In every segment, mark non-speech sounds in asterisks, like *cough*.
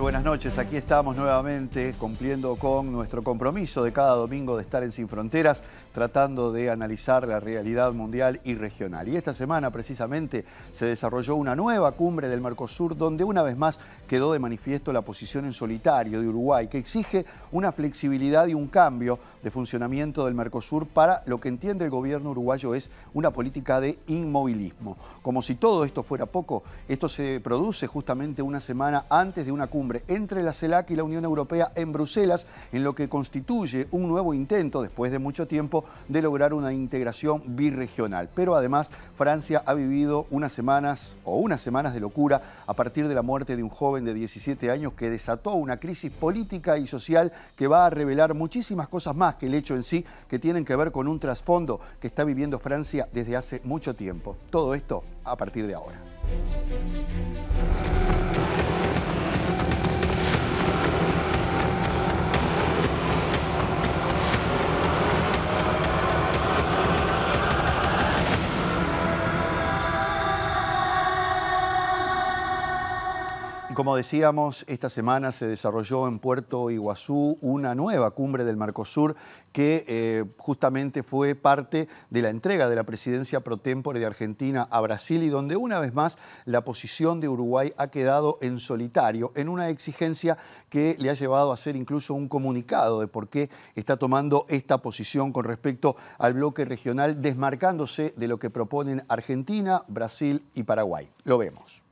Buenas noches. Aquí estamos nuevamente cumpliendo con nuestro compromiso de cada domingo de estar en Sin Fronteras, tratando de analizar la realidad mundial y regional. Y esta semana precisamente se desarrolló una nueva cumbre del Mercosur donde una vez más quedó de manifiesto la posición en solitario de Uruguay, que exige una flexibilidad y un cambio de funcionamiento del Mercosur para lo que entiende el gobierno uruguayo es una política de inmovilismo. Como si todo esto fuera poco, esto se produce justamente una semana antes de una cumbre entre la CELAC y la Unión Europea en Bruselas, en lo que constituye un nuevo intento, después de mucho tiempo, de lograr una integración birregional. Pero además, Francia ha vivido unas semanas o unas semanas de locura a partir de la muerte de un joven de 17 años que desató una crisis política y social que va a revelar muchísimas cosas más que el hecho en sí, que tienen que ver con un trasfondo que está viviendo Francia desde hace mucho tiempo. Todo esto a partir de ahora. Como decíamos, esta semana se desarrolló en Puerto Iguazú una nueva cumbre del Mercosur que eh, justamente fue parte de la entrega de la presidencia pro tempore de Argentina a Brasil y donde una vez más la posición de Uruguay ha quedado en solitario en una exigencia que le ha llevado a hacer incluso un comunicado de por qué está tomando esta posición con respecto al bloque regional, desmarcándose de lo que proponen Argentina, Brasil y Paraguay. Lo vemos.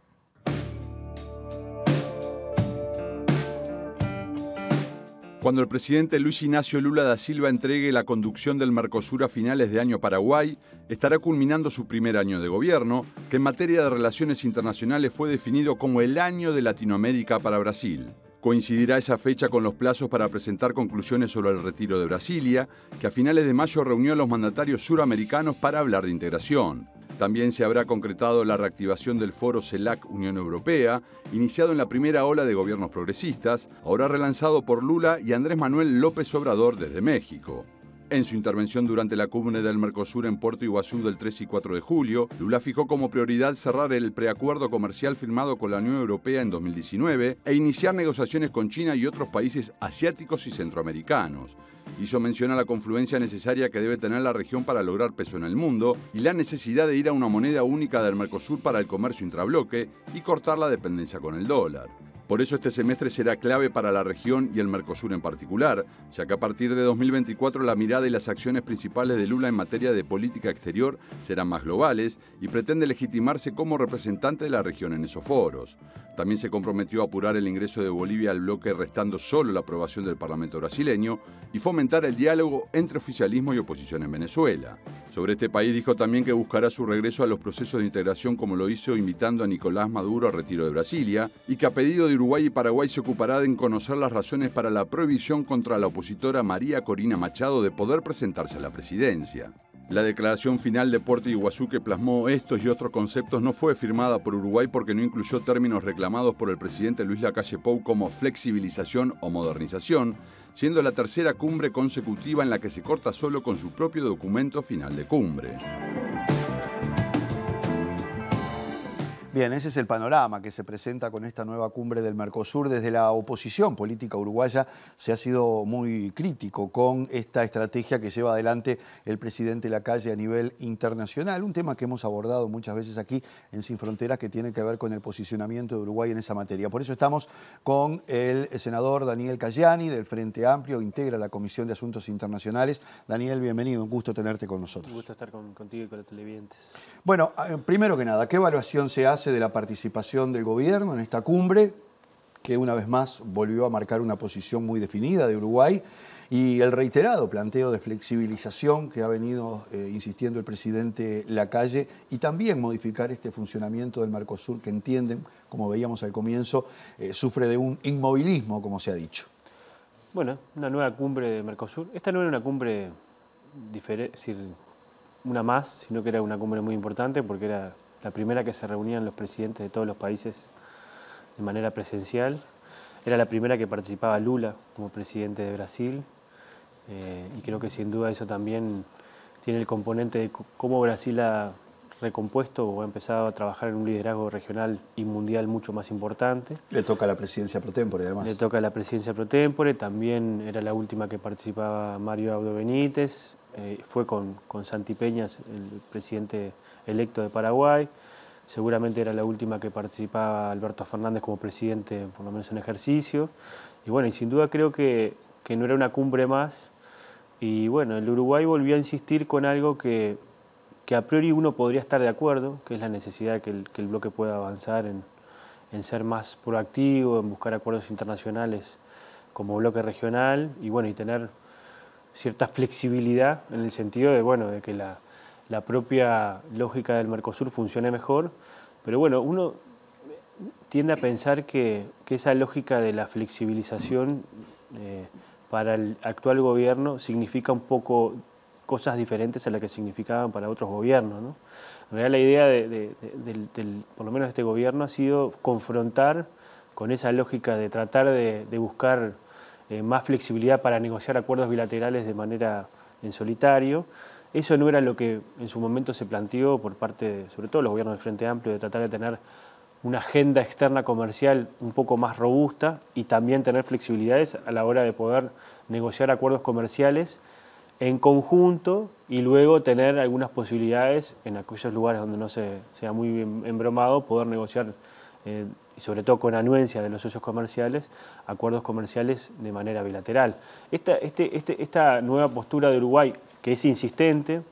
Cuando el presidente Luis Ignacio Lula da Silva entregue la conducción del Mercosur a finales de año Paraguay, estará culminando su primer año de gobierno, que en materia de relaciones internacionales fue definido como el año de Latinoamérica para Brasil. Coincidirá esa fecha con los plazos para presentar conclusiones sobre el retiro de Brasilia, que a finales de mayo reunió a los mandatarios suramericanos para hablar de integración. También se habrá concretado la reactivación del foro CELAC Unión Europea, iniciado en la primera ola de gobiernos progresistas, ahora relanzado por Lula y Andrés Manuel López Obrador desde México. En su intervención durante la cumbre del Mercosur en Puerto Iguazú del 3 y 4 de julio, Lula fijó como prioridad cerrar el preacuerdo comercial firmado con la Unión Europea en 2019 e iniciar negociaciones con China y otros países asiáticos y centroamericanos. Hizo mención a la confluencia necesaria que debe tener la región para lograr peso en el mundo y la necesidad de ir a una moneda única del Mercosur para el comercio intrabloque y cortar la dependencia con el dólar. Por eso este semestre será clave para la región y el Mercosur en particular, ya que a partir de 2024 la mirada y las acciones principales de Lula en materia de política exterior serán más globales y pretende legitimarse como representante de la región en esos foros. También se comprometió a apurar el ingreso de Bolivia al bloque restando solo la aprobación del Parlamento brasileño y fomentar el diálogo entre oficialismo y oposición en Venezuela. Sobre este país dijo también que buscará su regreso a los procesos de integración como lo hizo invitando a Nicolás Maduro al retiro de Brasilia y que ha pedido de Uruguay y Paraguay se ocupará en conocer las razones para la prohibición contra la opositora María Corina Machado de poder presentarse a la presidencia. La declaración final de Puerto Iguazú que plasmó estos y otros conceptos no fue firmada por Uruguay porque no incluyó términos reclamados por el presidente Luis Lacalle Pou como flexibilización o modernización, siendo la tercera cumbre consecutiva en la que se corta solo con su propio documento final de cumbre. Bien, ese es el panorama que se presenta con esta nueva cumbre del Mercosur. Desde la oposición política uruguaya se ha sido muy crítico con esta estrategia que lleva adelante el presidente Lacalle a nivel internacional. Un tema que hemos abordado muchas veces aquí en Sin Fronteras que tiene que ver con el posicionamiento de Uruguay en esa materia. Por eso estamos con el senador Daniel Cayani del Frente Amplio, integra la Comisión de Asuntos Internacionales. Daniel, bienvenido, un gusto tenerte con nosotros. Un gusto estar contigo y con los televidentes. Bueno, eh, primero que nada, ¿qué evaluación se hace? de la participación del gobierno en esta cumbre, que una vez más volvió a marcar una posición muy definida de Uruguay, y el reiterado planteo de flexibilización que ha venido eh, insistiendo el presidente Lacalle, y también modificar este funcionamiento del Mercosur que entienden, como veíamos al comienzo, eh, sufre de un inmovilismo, como se ha dicho. Bueno, una nueva cumbre de Mercosur. Esta no era una cumbre diferente, una más, sino que era una cumbre muy importante porque era la primera que se reunían los presidentes de todos los países de manera presencial. Era la primera que participaba Lula como presidente de Brasil eh, y creo que sin duda eso también tiene el componente de cómo Brasil ha recompuesto o ha empezado a trabajar en un liderazgo regional y mundial mucho más importante. Le toca la presidencia pro tempore, además. Le toca la presidencia pro tempore, también era la última que participaba Mario Abdo Benítez, eh, fue con, con Santi Peñas, el presidente electo de Paraguay. Seguramente era la última que participaba Alberto Fernández como presidente, por lo menos en ejercicio. Y bueno, y sin duda creo que, no era una cumbre más. Y bueno, el Uruguay volvió a insistir con algo que, a priori uno podría estar de acuerdo, que es la necesidad de que el, bloque pueda avanzar en, en ser más proactivo, en buscar acuerdos internacionales como bloque regional y bueno, y tener cierta flexibilidad en el sentido de bueno, de que la, la propia lógica del Mercosur funcione mejor, pero bueno, uno tiende a pensar que, esa lógica de la flexibilización eh, para el actual gobierno significa un poco cosas diferentes a las que significaban para otros gobiernos. ¿no? En realidad la idea, de, del, por lo menos este gobierno, ha sido confrontar con esa lógica de tratar de, buscar eh, más flexibilidad para negociar acuerdos bilaterales de manera en solitario, eso no era lo que en su momento se planteó por parte, sobre todo, los gobiernos del Frente Amplio, de tratar de tener una agenda externa comercial un poco más robusta y también tener flexibilidades a la hora de poder negociar acuerdos comerciales en conjunto y luego tener algunas posibilidades en aquellos lugares donde no se sea muy embromado, poder negociar eh, y sobre todo con anuencia de los socios comerciales, acuerdos comerciales de manera bilateral. Este, este, esta, nueva postura de Uruguay, que es insistente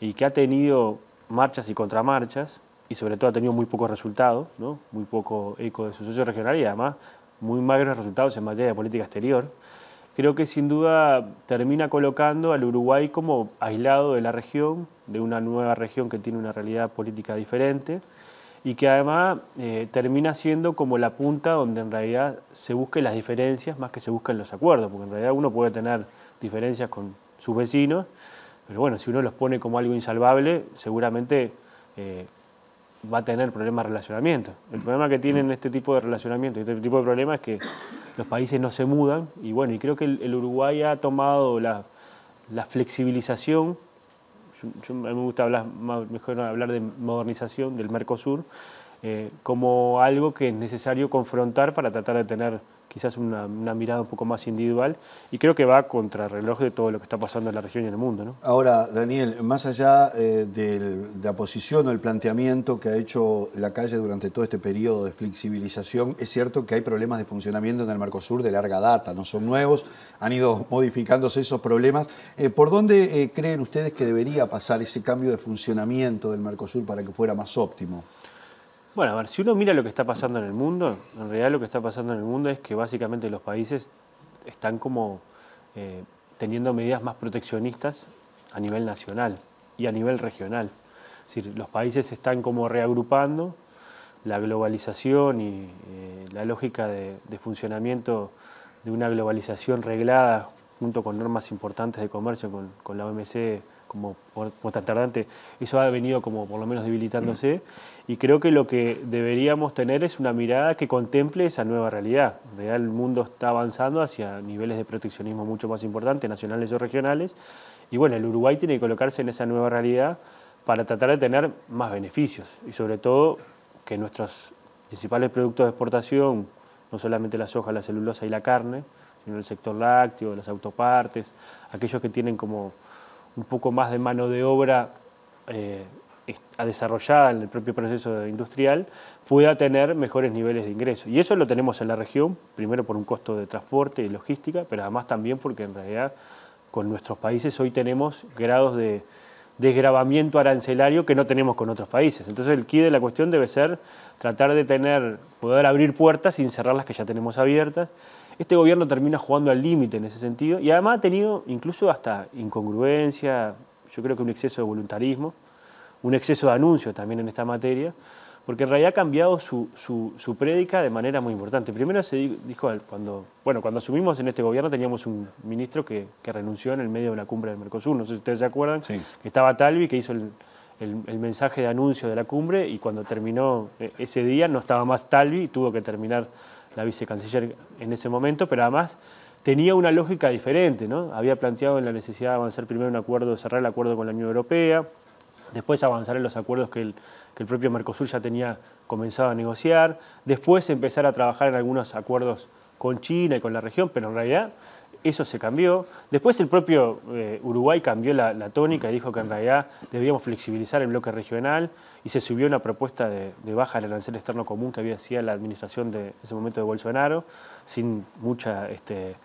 y que ha tenido marchas y contramarchas, y sobre todo ha tenido muy pocos resultados, ¿no? muy poco eco de sus socios regionales y además muy magros resultados en materia de política exterior, creo que sin duda termina colocando al Uruguay como aislado de la región, de una nueva región que tiene una realidad política diferente y que además eh, termina siendo como la punta donde en realidad se busquen las diferencias más que se busquen los acuerdos, porque en realidad uno puede tener diferencias con sus vecinos, pero bueno, si uno los pone como algo insalvable, seguramente eh, va a tener problemas de relacionamiento. El problema que tienen mm. este tipo de relacionamiento, y este tipo de problemas es que los países no se mudan y bueno, y creo que el, Uruguay ha tomado la flexibilización yo, a mí me gusta hablar, mejor hablar de modernización del Mercosur eh, como algo que es necesario confrontar para tratar de tener quizás una, mirada un poco más individual y creo que va contra reloj de todo lo que está pasando en la región y en el mundo. Ahora, Daniel, más allá eh, de la posición o el planteamiento que ha hecho la calle durante todo este periodo de flexibilización, es cierto que hay problemas de funcionamiento en el Mercosur de larga data, no son nuevos, han ido *laughs* modificándose esos problemas. Eh, ¿Por dónde eh, creen ustedes que debería pasar ese cambio de funcionamiento del Mercosur para que fuera más óptimo? Bueno, a ver, si uno mira lo que está pasando en el mundo, en realidad lo que está pasando en el mundo es que básicamente los países están como eh, teniendo medidas más proteccionistas a nivel nacional y a nivel regional. Es decir, los países están como reagrupando la globalización y eh, la lógica de, funcionamiento de una globalización reglada junto con normas importantes de comercio, con la OMC como por, por tardante, eso ha venido como por lo menos debilitándose y creo que lo que deberíamos tener es una mirada que contemple esa nueva realidad. Real, el mundo está avanzando hacia niveles de proteccionismo mucho más importantes, nacionales o regionales, y bueno, el Uruguay tiene que colocarse en esa nueva realidad para tratar de tener más beneficios y sobre todo que nuestros principales productos de exportación, no solamente la soja, la celulosa y la carne, sino el sector lácteo, las autopartes, aquellos que tienen como un poco más de mano de obra eh, desarrollada en el propio proceso industrial, pueda tener mejores niveles de ingreso. Y eso lo tenemos en la región, primero por un costo de transporte y logística, pero además también porque en realidad con nuestros países hoy tenemos grados de desgravamiento arancelario que no tenemos con otros países. Entonces el quid de la cuestión debe ser tratar de tener, poder abrir puertas sin cerrar las que ya tenemos abiertas, este gobierno termina jugando al límite en ese sentido y además ha tenido incluso hasta incongruencia, yo creo que un exceso de voluntarismo, un exceso de anuncios también en esta materia, porque en realidad ha cambiado su, prédica de manera muy importante. Primero se dijo, cuando, bueno, cuando asumimos en este gobierno teníamos un ministro que, renunció en el medio de la cumbre del Mercosur, no sé si ustedes se acuerdan, que estaba Talvi, que hizo el, el, mensaje de anuncio de la cumbre y cuando terminó eh, ese día no estaba más Talvi, tuvo que terminar la vicecanciller en ese momento, pero además tenía una lógica diferente. ¿no? Había planteado en la necesidad de avanzar primero en un acuerdo, cerrar el acuerdo con la Unión Europea, después avanzar en los acuerdos que el, que el propio Mercosur ya tenía comenzado a negociar, después empezar a trabajar en algunos acuerdos con China y con la región, pero en realidad eso se cambió. Después el propio eh, Uruguay cambió la, tónica y dijo que en realidad debíamos flexibilizar el bloque regional y se subió una propuesta de, de baja del arancel externo común que había sido la administración de ese momento de Bolsonaro, sin mucha... Este,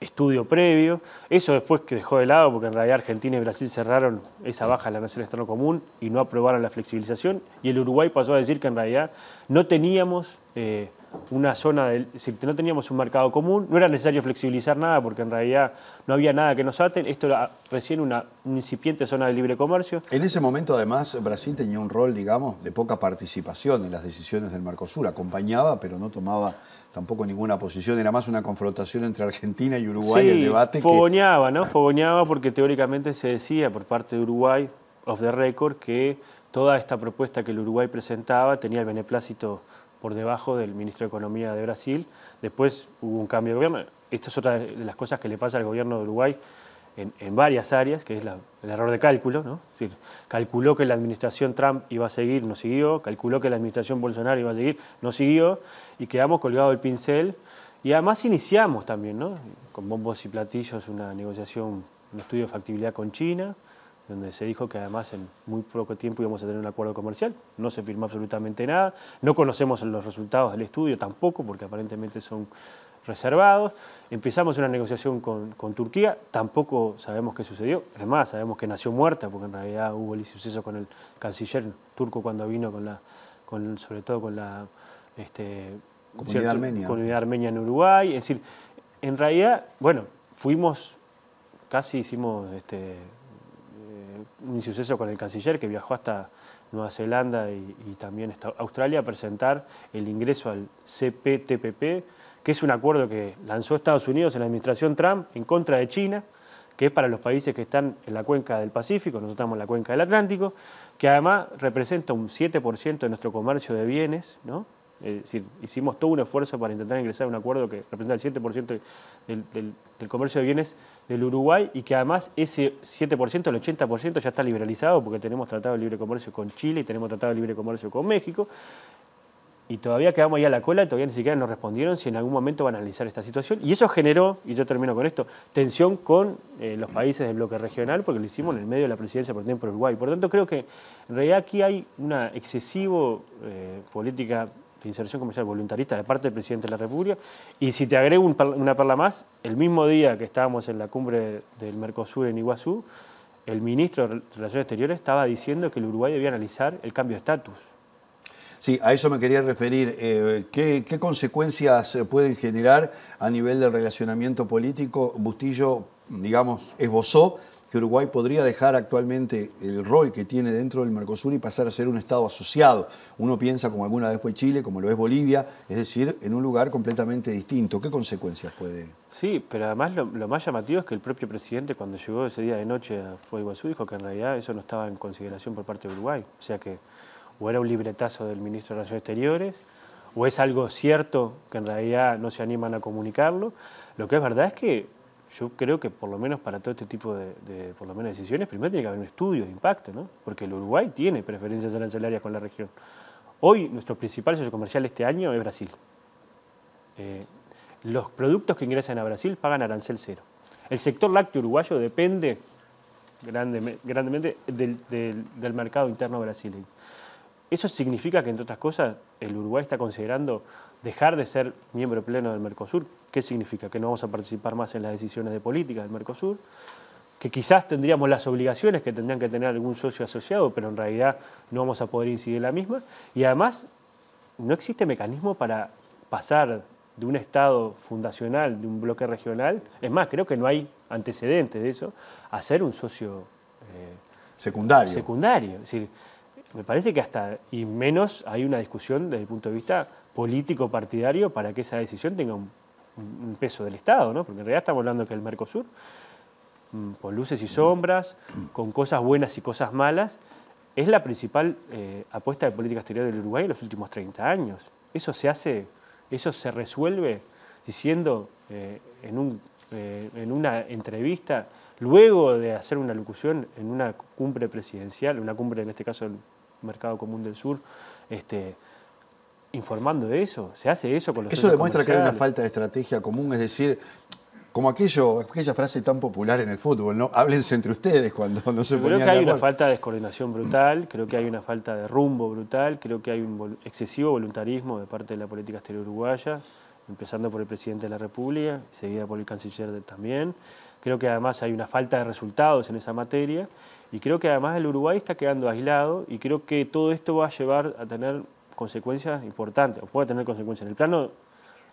estudio previo. Eso después que dejó de lado, porque en realidad Argentina y Brasil cerraron esa baja del arancel externo común y no aprobaron la flexibilización. Y el Uruguay pasó a decir que en realidad no teníamos eh, una zona del. Si no teníamos un mercado común, no era necesario flexibilizar nada porque en realidad no había nada que nos aten. Esto era recién una, incipiente zona de libre comercio. En ese momento, además, Brasil tenía un rol, digamos, de poca participación en las decisiones del Mercosur. Acompañaba, pero no tomaba tampoco ninguna posición, era más una confrontación entre Argentina y Uruguay el debate. Fogoñaba, ¿no? Fogoñaba porque teóricamente se decía por parte de Uruguay, off the record, que toda esta propuesta que el Uruguay presentaba tenía el beneplácito por debajo del ministro de Economía de Brasil. Después hubo un cambio de gobierno. Esta es otra de las cosas que le pasa al gobierno de Uruguay en, en varias áreas, que es el error de cálculo. ¿no? calculó que la administración Trump iba a seguir, no siguió. Calculó que la administración Bolsonaro iba a seguir, no siguió. Y quedamos colgados del pincel. Y además iniciamos también, ¿no? con bombos y platillos, una negociación, un estudio de factibilidad con China donde se dijo que además en muy poco tiempo íbamos a tener un acuerdo comercial. No se firmó absolutamente nada, no conocemos los resultados del estudio tampoco, porque aparentemente son reservados. Empezamos una negociación con, Turquía, tampoco sabemos qué sucedió, es más, sabemos que nació muerta, porque en realidad hubo el suceso con el canciller turco cuando vino, con la, con, sobre todo con la este, comunidad, armenia. en Uruguay. Es decir, en realidad, bueno, fuimos, casi hicimos... Este, un suceso con el canciller que viajó hasta Nueva Zelanda y, también Australia a presentar el ingreso al CPTPP, que es un acuerdo que lanzó Estados Unidos en la administración Trump en contra de China, que es para los países que están en la cuenca del Pacífico, nosotros estamos en la cuenca del Atlántico, que además representa un 7% de nuestro comercio de bienes, ¿no? Es decir, hicimos todo un esfuerzo para intentar ingresar a un acuerdo que representa el 7% del comercio de bienes del Uruguay y que además ese 7%, el 80% ya está liberalizado porque tenemos tratado de libre comercio con Chile y tenemos tratado de libre comercio con México. Y todavía quedamos ahí a la cola y todavía ni siquiera nos respondieron si en algún momento van a analizar esta situación. Y eso generó, y yo termino con esto, tensión con eh, los países del bloque regional porque lo hicimos en el medio de la presidencia por ejemplo Uruguay. Por lo tanto, creo que en realidad aquí hay una excesivo eh, política inserción comercial voluntarista de parte del presidente de la República. Y si te agrego una perla más, el mismo día que estábamos en la cumbre del Mercosur en Iguazú, el ministro de Relaciones Exteriores estaba diciendo que el Uruguay debía analizar el cambio de estatus. Sí, a eso me quería referir. Eh, ¿qué, ¿qué, consecuencias eh, pueden generar a nivel del relacionamiento político? Bustillo, digamos, esbozó que Uruguay podría dejar actualmente el rol que tiene dentro del Mercosur y pasar a ser un Estado asociado. Uno piensa como alguna vez fue Chile, como lo es Bolivia, es decir, en un lugar completamente distinto. ¿Qué consecuencias puede...? Sí, pero además lo, más llamativo es que el propio presidente cuando llegó ese día de noche fue su dijo que en realidad eso no estaba en consideración por parte de Uruguay. O sea que o era un libretazo del ministro de Relaciones Exteriores o es algo cierto que en realidad no se animan a comunicarlo. Lo que es verdad es que yo creo que por lo menos para todo este tipo de, por lo menos decisiones, primero tiene que haber un estudio de impacto, porque el Uruguay tiene preferencias arancelarias con la región. Hoy nuestro principal socio comercial este año es Brasil. Eh, los productos que ingresan a Brasil pagan arancel cero. El sector lácteo uruguayo depende grandemente del, del mercado interno brasileño. Eso significa que, entre otras cosas, el Uruguay está considerando dejar de ser miembro pleno del Mercosur. ¿Qué significa? Que no vamos a participar más en las decisiones de política del Mercosur, que quizás tendríamos las obligaciones que tendrían que tener algún socio asociado, pero en realidad no vamos a poder incidir en la misma. Y además, no existe mecanismo para pasar de un Estado fundacional, de un bloque regional, es más, creo que no hay antecedentes de eso, a ser un socio eh, secundario. secundario. Es decir, me parece que hasta, y menos hay una discusión desde el punto de vista político partidario para que esa decisión tenga un, peso del Estado, ¿no? Porque en realidad estamos hablando que el Mercosur, con mm, luces y sombras, con cosas buenas y cosas malas, es la principal eh, apuesta de política exterior del Uruguay en los últimos 30 años. Eso se hace, eso se resuelve diciendo eh, en, eh, en una entrevista, luego de hacer una locución en una cumbre presidencial, una cumbre en este caso del Mercado Común del Sur, este, informando de eso. Se hace eso con los Eso demuestra que hay una falta de estrategia común, es decir, como aquello, aquella frase tan popular en el fútbol, ¿no? Háblense entre ustedes cuando no se Creo que hay una falta de descoordinación brutal, creo que hay una falta de rumbo brutal, creo que hay un excesivo voluntarismo de parte de la política exterior uruguaya, empezando por el presidente de la República, seguida por el canciller también. Creo que además hay una falta de resultados en esa materia y creo que además el Uruguay está quedando aislado y creo que todo esto va a llevar a tener consecuencias importantes, o puede tener consecuencias. En el plano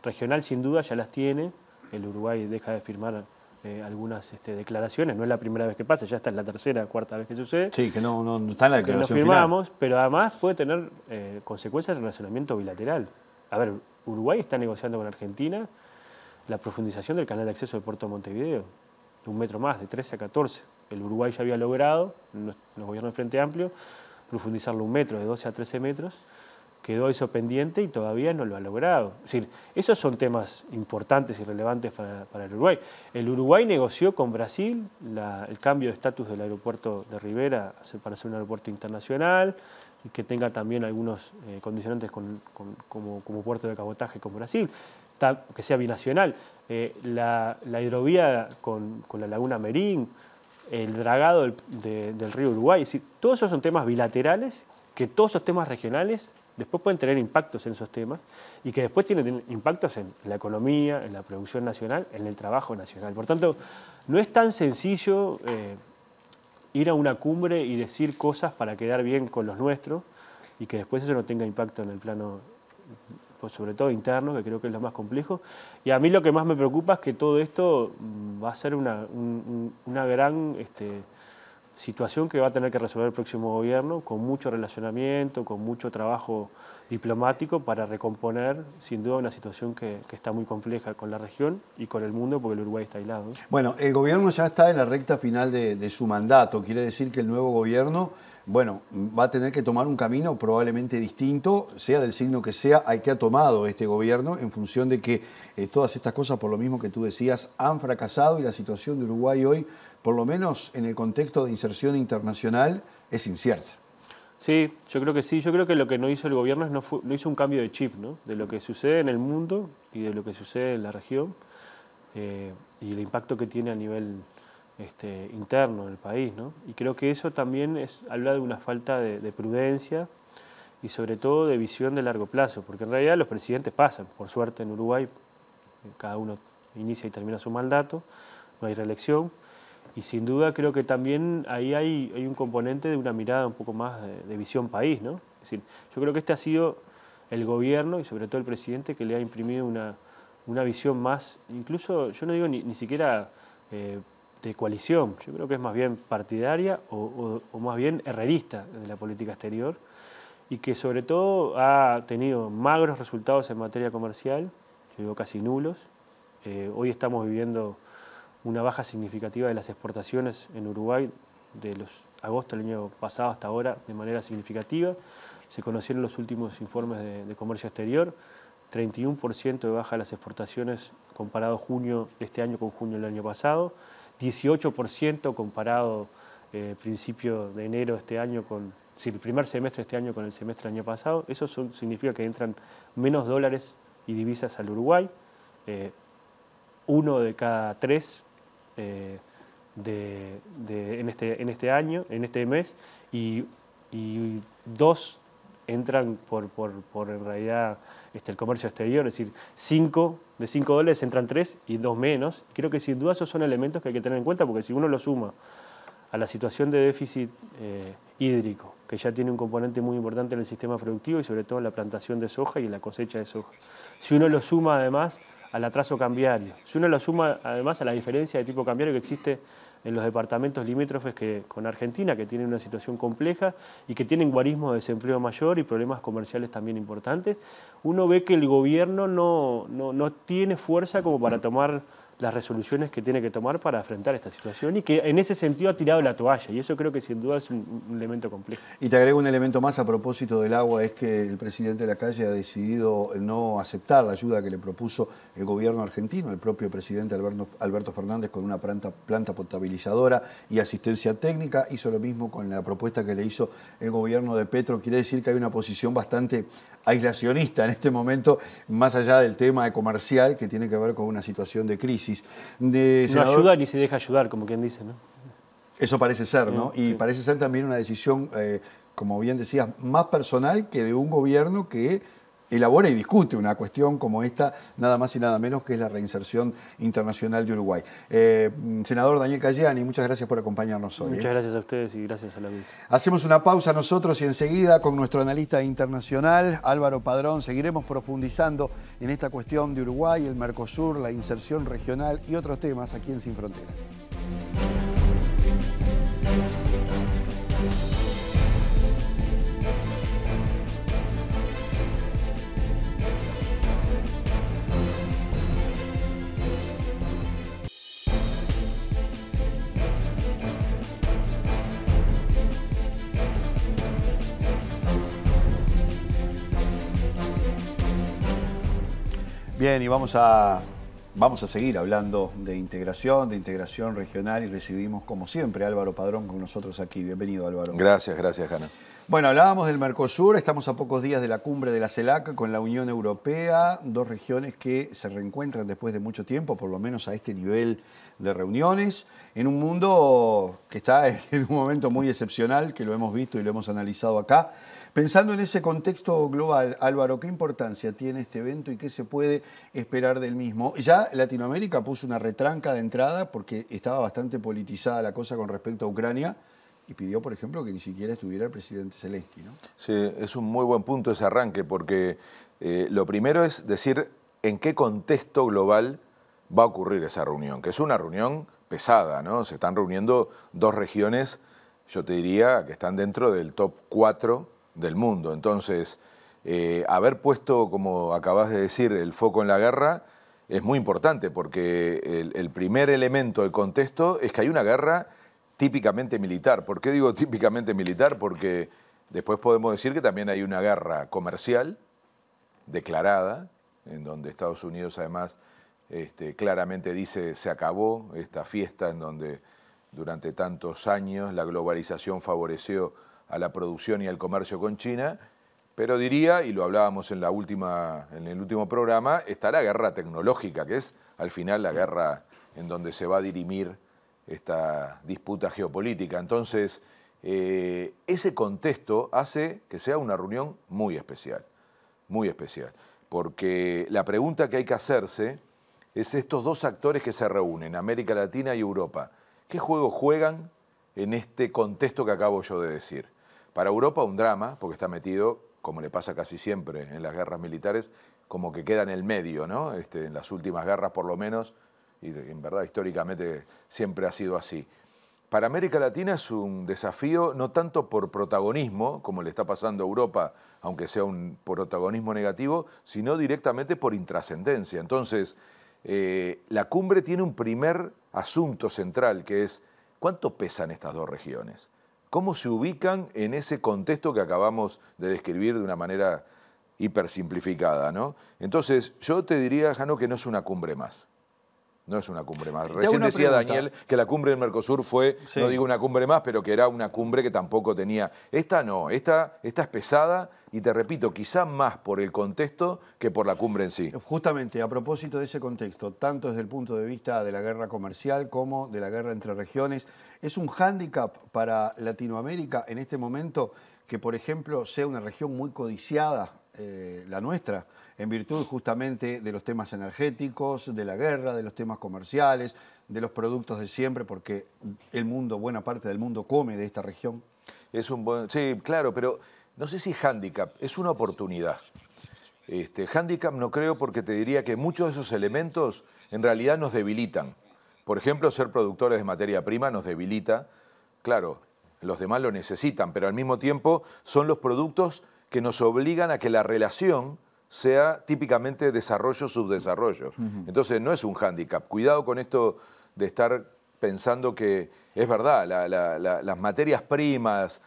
regional, sin duda, ya las tiene. El Uruguay deja de firmar eh, algunas este, declaraciones, no es la primera vez que pasa, ya está en la tercera, cuarta vez que sucede. Sí, que no, está en la declaración. firmamos, pero además puede tener eh, consecuencias en el relacionamiento bilateral. A ver, Uruguay está negociando con Argentina la profundización del canal de acceso de Puerto Montevideo, de un metro más, de 13 a 14. El Uruguay ya había logrado, los gobiernos del Frente Amplio, profundizarlo un metro, de 12 a 13 metros quedó eso pendiente y todavía no lo ha logrado. Es decir, esos son temas importantes y relevantes para, el Uruguay. El Uruguay negoció con Brasil el cambio de estatus del aeropuerto de Rivera para ser un aeropuerto internacional y que tenga también algunos eh, condicionantes como, puerto de cabotaje con Brasil, que sea binacional. Eh, la, la, hidrovía con, la laguna Merín, el dragado del, del río Uruguay, es todos esos son temas bilaterales que todos esos temas regionales después pueden tener impactos en esos temas y que después tienen impactos en la economía, en la producción nacional, en el trabajo nacional. Por tanto, no es tan sencillo eh, ir a una cumbre y decir cosas para quedar bien con los nuestros y que después eso no tenga impacto en el plano, pues sobre todo interno, que creo que es lo más complejo. Y a mí lo que más me preocupa es que todo esto va a ser una, una gran... Este, situación que va a tener que resolver el próximo gobierno con mucho relacionamiento, con mucho trabajo diplomático para recomponer sin duda una situación que, está muy compleja con la región y con el mundo porque el Uruguay está aislado. Bueno, el gobierno ya está en la recta final de, su mandato, quiere decir que el nuevo gobierno, bueno, va a tener que tomar un camino probablemente distinto, sea del signo que sea, al que ha tomado este gobierno en función de que eh, todas estas cosas, por lo mismo que tú decías, han fracasado y la situación de Uruguay hoy por lo menos en el contexto de inserción internacional, es incierta. Sí, yo creo que sí. Yo creo que lo que no hizo el gobierno es no, no hizo un cambio de chip, ¿no? De lo que sucede en el mundo y de lo que sucede en la región eh, y el impacto que tiene a nivel este, interno del país, ¿no? Y creo que eso también es, habla de una falta de, de, prudencia y sobre todo de visión de largo plazo, porque en realidad los presidentes pasan, por suerte en Uruguay cada uno inicia y termina su mandato, no hay reelección, y sin duda creo que también ahí hay, hay un componente de una mirada un poco más de, visión país, ¿no? Es decir, yo creo que este ha sido el gobierno y sobre todo el presidente que le ha imprimido una, una visión más, incluso yo no digo ni, siquiera eh, de coalición, yo creo que es más bien partidaria o, más bien herrerista de la política exterior y que sobre todo ha tenido magros resultados en materia comercial, yo digo casi nulos. Eh, hoy estamos viviendo una baja significativa de las exportaciones en Uruguay de los agosto del año pasado hasta ahora de manera significativa. Se conocieron los últimos informes de, comercio exterior, 31% de baja de las exportaciones comparado junio este año con junio del año pasado, 18% comparado eh, principio de enero de este año con el primer semestre de este año con el semestre del año pasado. Eso significa que entran menos dólares y divisas al Uruguay. Eh, uno de cada tres eh, de, en, este, en este año, en este mes, y, y dos entran por, por, por, en realidad este, el comercio exterior, es decir, cinco, de cinco dólares entran tres y dos menos. Creo que sin duda esos son elementos que hay que tener en cuenta porque si uno lo suma a la situación de déficit eh, hídrico, que ya tiene un componente muy importante en el sistema productivo y sobre todo en la plantación de soja y en la cosecha de soja. Si uno lo suma además al atraso cambiario. Si uno lo suma además a la diferencia de tipo cambiario que existe en los departamentos limítrofes que, con Argentina, que tienen una situación compleja y que tienen guarismo de desempleo mayor y problemas comerciales también importantes, uno ve que el gobierno no tiene fuerza como para tomar las resoluciones que tiene que tomar para enfrentar esta situación y que en ese sentido ha tirado la toalla y eso creo que sin duda es un, elemento complejo. Y te agrego un elemento más a propósito del agua, es que el presidente de la calle ha decidido no aceptar la ayuda que le propuso el gobierno argentino, el propio presidente Alberto, Fernández con una planta, planta potabilizadora y asistencia técnica, hizo lo mismo con la propuesta que le hizo el gobierno de Petro, quiere decir que hay una posición bastante aislacionista en este momento, más allá del tema comercial que tiene que ver con una situación de crisis de, no ayuda ni se deja ayudar, como quien dice, ¿no? Eso parece ser, ¿no? y parece ser también una decisión, eh, como bien decías, más personal que de un gobierno que elabora y discute una cuestión como esta, nada más y nada menos que es la reinserción internacional de Uruguay. Eh, mm, senador Daniel Cayani, muchas gracias por acompañarnos hoy. Muchas ¿eh? gracias a ustedes y gracias a la audiencia. Hacemos una pausa nosotros y enseguida con nuestro analista internacional, Álvaro Padrón, seguiremos profundizando en esta cuestión de Uruguay, el Mercosur, la inserción regional y otros temas aquí en Sin Fronteras. Bien, y vamos a, vamos a seguir hablando de integración, de integración regional y recibimos como siempre Álvaro Padrón con nosotros aquí. Bienvenido Álvaro. Gracias, gracias Ana. Bueno, hablábamos del Mercosur, estamos a pocos días de la cumbre de la CELAC con la Unión Europea, dos regiones que se reencuentran después de mucho tiempo, por lo menos a este nivel de reuniones, en un mundo que está *laughs* en un momento muy excepcional, que lo hemos visto y lo hemos analizado acá. Pensando en ese contexto global, Álvaro, ¿qué importancia tiene este evento y qué se puede esperar del mismo? Ya Latinoamérica puso una retranca de entrada porque estaba bastante politizada la cosa con respecto a Ucrania y pidió, por ejemplo, que ni siquiera estuviera el presidente Zelensky. ¿no? Sí, es un muy buen punto ese arranque porque eh, lo primero es decir en qué contexto global va a ocurrir esa reunión, que es una reunión pesada, ¿no? Se están reuniendo dos regiones, yo te diría, que están dentro del top 4 del mundo. Entonces, eh, haber puesto, como acabas de decir, el foco en la guerra es muy importante porque el, primer elemento del contexto es que hay una guerra típicamente militar. ¿Por qué digo típicamente militar? Porque después podemos decir que también hay una guerra comercial declarada, en donde Estados Unidos además este, claramente dice se acabó esta fiesta en donde durante tantos años la globalización favoreció a la producción y al comercio con China, pero diría, y lo hablábamos en, la última, en el último programa, está la guerra tecnológica, que es al final la guerra en donde se va a dirimir esta disputa geopolítica. Entonces, eh, ese contexto hace que sea una reunión muy especial, muy especial, porque la pregunta que hay que hacerse es estos dos actores que se reúnen, América Latina y Europa, ¿qué juego juegan en este contexto que acabo yo de decir? Para Europa un drama, porque está metido, como le pasa casi siempre en las guerras militares, como que queda en el medio, este, en las últimas guerras por lo menos, y en verdad históricamente siempre ha sido así. Para América Latina es un desafío no tanto por protagonismo, como le está pasando a Europa, aunque sea un protagonismo negativo, sino directamente por intrascendencia. Entonces, eh, la cumbre tiene un primer asunto central, que es cuánto pesan estas dos regiones. ¿Cómo se ubican en ese contexto que acabamos de describir de una manera hipersimplificada? ¿no? Entonces, yo te diría, Jano, que no es una cumbre más. No es una cumbre más. Recién decía Daniel que la cumbre del Mercosur fue, no digo una cumbre más, pero que era una cumbre que tampoco tenía. Esta no, esta, esta es pesada y te repito, quizá más por el contexto que por la cumbre en sí. Justamente, a propósito de ese contexto, tanto desde el punto de vista de la guerra comercial como de la guerra entre regiones, ¿es un hándicap para Latinoamérica en este momento que, por ejemplo, sea una región muy codiciada eh, la nuestra, en virtud justamente de los temas energéticos, de la guerra, de los temas comerciales, de los productos de siempre, porque el mundo, buena parte del mundo come de esta región. Es un buen, sí, claro, pero no sé si handicap, es una oportunidad. Este, handicap no creo porque te diría que muchos de esos elementos en realidad nos debilitan. Por ejemplo, ser productores de materia prima nos debilita. Claro, los demás lo necesitan, pero al mismo tiempo son los productos que nos obligan a que la relación sea típicamente desarrollo-subdesarrollo. Entonces no es un hándicap. Cuidado con esto de estar pensando que es verdad, las materias primas,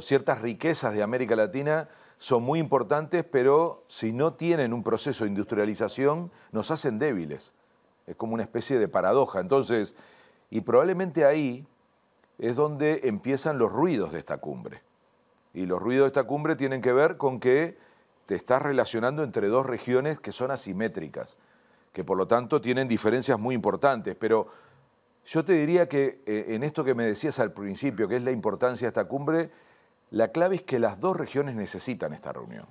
ciertas riquezas de América Latina son muy importantes, pero si no tienen un proceso de industrialización, nos hacen débiles. Es como una especie de paradoja. Entonces, y probablemente ahí es donde empiezan los ruidos de esta cumbre. Y los ruidos de esta cumbre tienen que ver con que te estás relacionando entre dos regiones que son asimétricas, que por lo tanto tienen diferencias muy importantes. Pero yo te diría que eh, en esto que me decías al principio, que es la importancia de esta cumbre, la clave es que las dos regiones necesitan esta reunión.